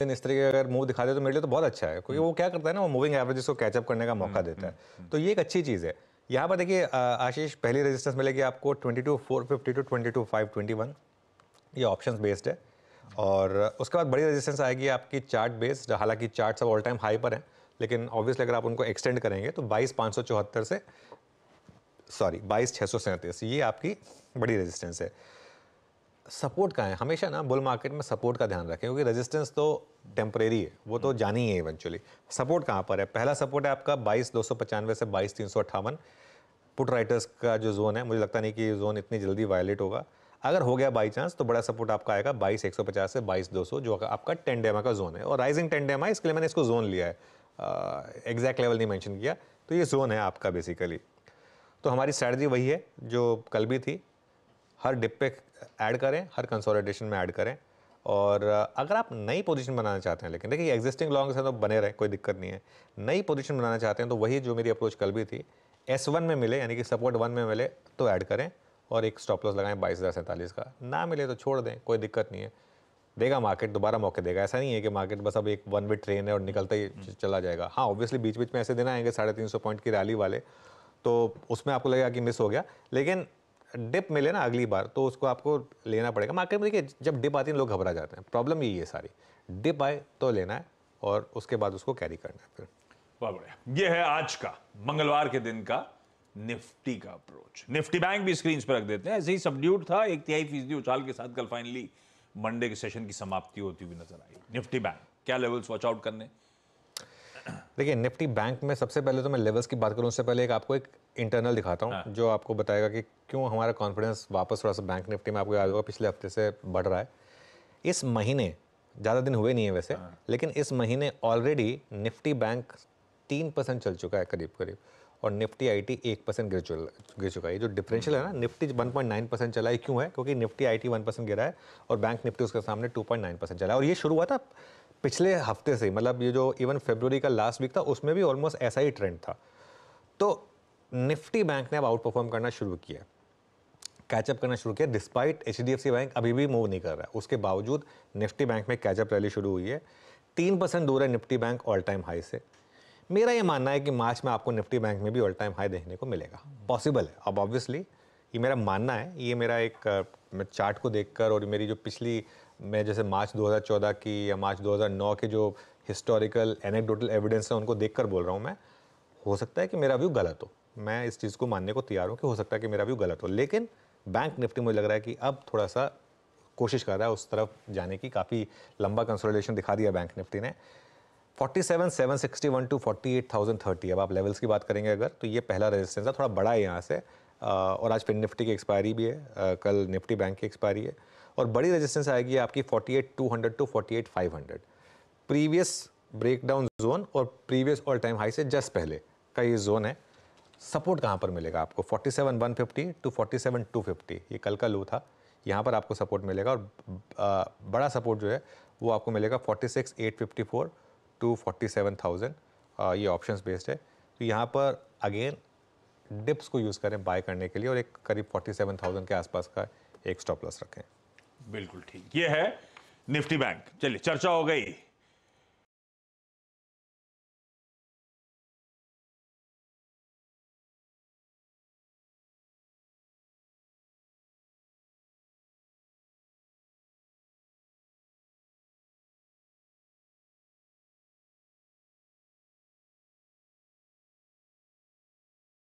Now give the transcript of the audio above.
लेकिन इस तरीके अगर मूव दिखा दे तो मेरे लिए तो बहुत अच्छा है क्योंकि वो क्या करता है ना वो मूविंग एवरेजेस को कैचअप करने का मौका हम्म, देता है हम्म, हम्म। तो ये एक अच्छी चीज़ है यहाँ पर देखिए आशीष पहली रेजिस्टेंस मिलेगी आपको twenty two four fifty to twenty two five twenty one ये ऑप्शन बेस्ड है और उसके बाद बड़ी रेजिस्टेंस आएगी आपकी चार्ट बेस्ड हालांकि चार्ट सब ऑल टाइम हाई पर हैं लेकिन ऑब्वियसली अगर आप उनको एक्सटेंड करेंगे तो बाईस पाँच सौ चौहत्तर से सॉरी बाईस छः सौ सैंतीस ये आपकी बड़ी रेजिस्टेंस है सपोर्ट का है हमेशा ना बुल मार्केट में सपोर्ट का ध्यान रखें क्योंकि रेजिस्टेंस तो टेम्परेरी है वो तो जानी है इवेंचुअली सपोर्ट कहाँ पर है पहला सपोर्ट है आपका बाईस दो सौ पचानवे से बाईस तीन सौ अट्ठावन पुट राइटर्स का जो जोन है मुझे लगता नहीं कि ये जोन इतनी जल्दी वायलेट होगा अगर हो गया बाई चांस तो बड़ा सपोर्ट आपका आएगा बाईस एक सौ पचास से बाईस दो सौ जो आपका टेन डेमा का जोन है और राइजिंग टेन डेमा इसके लिए मैंने इसको जोन लिया है एग्जैक्ट लेवल नहीं मैंशन किया तो ये जोन है आपका बेसिकली तो हमारी स्ट्रैटी वही है जो कल भी थी हर डिप पे ऐड करें हर कंसोलिडेशन में ऐड करें और अगर आप नई पोजीशन बनाना चाहते हैं लेकिन देखिए एग्जिस्टिंग लॉन्ग से तो बने रहें कोई दिक्कत नहीं है नई पोजीशन बनाना चाहते हैं तो वही जो मेरी अप्रोच कल भी थी एस वन में मिले यानी कि सपोर्ट वन में मिले तो ऐड करें और एक स्टॉप लॉस लगाएं बाईस हज़ार सैंतालीस का ना मिले तो छोड़ दें कोई दिक्कत नहीं है देगा मार्केट दोबारा मौके देगा ऐसा नहीं है कि मार्केट बस अब एक वन वे ट्रेन है और निकलता ही हम्म। चला जाएगा हाँ ऑब्वियसली बीच बीच में ऐसे दिन आएंगे साढ़े तीन सौ पॉइंट की रैली वाले तो उसमें आपको लगेगा कि मिस हो गया लेकिन डिप मिले ना अगली बार तो उसको आपको लेना पड़ेगा मार्केट में देखिए जब डिप आती है लोग घबरा जाते हैं प्रॉब्लम यही है सारी डिप आए तो लेना है और उसके बाद उसको कैरी करना है फिर बहुत बढ़िया ये है आज का मंगलवार के दिन का निफ्टी का अप्रोच निफ्टी बैंक भी स्क्रीन पर रख देते हैं ऐसे ही सबड्यूट था एक तिहाई फीसदी उछाल के साथ कल फाइनली मंडे के सेशन की समाप्ति होती हुई नजर आई निफ्टी बैंक क्या लेवल्स वॉच आउट करने देखिए निफ्टी बैंक में सबसे पहले तो मैं लेवल्स की बात करूँ उससे पहले एक आपको एक इंटरनल दिखाता हूँ हाँ। जो आपको बताएगा कि क्यों हमारा कॉन्फिडेंस वापस थोड़ा सा बैंक निफ्टी में आपको याद होगा पिछले हफ्ते से बढ़ रहा है इस महीने ज़्यादा दिन हुए नहीं है वैसे हाँ। लेकिन इस महीने ऑलरेडी निफ्टी बैंक तीन परसेंट चल चुका है करीब करीब और निफ्टी आई टी एक परसेंट गिर चुका गिर चुका है जो डिफरेंशियल है ना हम्म। Nifty one point nine percent चला है क्यों है क्योंकि Nifty I T one percent गिरा है और बैंक निफ्टी उसके सामने टू पॉइंट नाइन परसेंट चला है और ये शुरू हुआ था पिछले हफ्ते से मतलब ये जो इवन फेब्रवरी का लास्ट वीक था उसमें भी ऑलमोस्ट ऐसा ही ट्रेंड था तो निफ्टी बैंक ने अब आउट परफॉर्म करना शुरू किया कैचअप करना शुरू किया डिस्पाइट एच बैंक अभी भी मूव नहीं कर रहा है उसके बावजूद निफ्टी बैंक में कैचअप रैली शुरू हुई है तीन परसेंट दूर है Nifty Bank all time high से मेरा ये मानना है कि मार्च में आपको निफ्टी बैंक में भी ऑल टाइम हाई देखने को मिलेगा पॉसिबल है अब ऑब्वियसली ये मेरा मानना है ये मेरा एक मैं चार्ट को देखकर और मेरी जो पिछली मैं जैसे मार्च 2014 की या मार्च 2009 के जो हिस्टोरिकल एनेक्डोटल एविडेंस है उनको देखकर बोल रहा हूँ मैं हो सकता है कि मेरा व्यू गलत हो मैं इस चीज़ को मानने को तैयार हूँ कि हो सकता है कि मेरा व्यू गलत हो लेकिन बैंक निफ्टी मुझे लग रहा है कि अब थोड़ा सा कोशिश कर रहा है उस तरफ जाने की काफ़ी लंबा कंसोलिडेशन दिखा दिया बैंक निफ्टी ने 47,761 टू 48,030 अब आप लेवल्स की बात करेंगे अगर तो ये पहला रेजिस्टेंस है थोड़ा बड़ा है यहाँ से और आज फिर निफ्टी की एक्सपायरी भी है कल निफ्टी बैंक की एक्सपायरी है और बड़ी रेजिस्टेंस आएगी आपकी 48200 टू 48500 प्रीवियस ब्रेकडाउन जोन और प्रीवियस ऑल टाइम हाई से जस्ट पहले का ये जोन है सपोर्ट कहाँ पर मिलेगा आपको 47150 टू 47250 ये कल का लो था यहाँ पर आपको सपोर्ट मिलेगा और बड़ा सपोर्ट जो है वो आपको मिलेगा 46854 टू 47000 ये ऑप्शंस बेस्ड है तो यहाँ पर अगेन डिप्स को यूज़ करें बाय करने के लिए और एक करीब 47,000 के आसपास का एक स्टॉप लॉस रखें बिल्कुल ठीक ये है निफ्टी बैंक चलिए चर्चा हो गई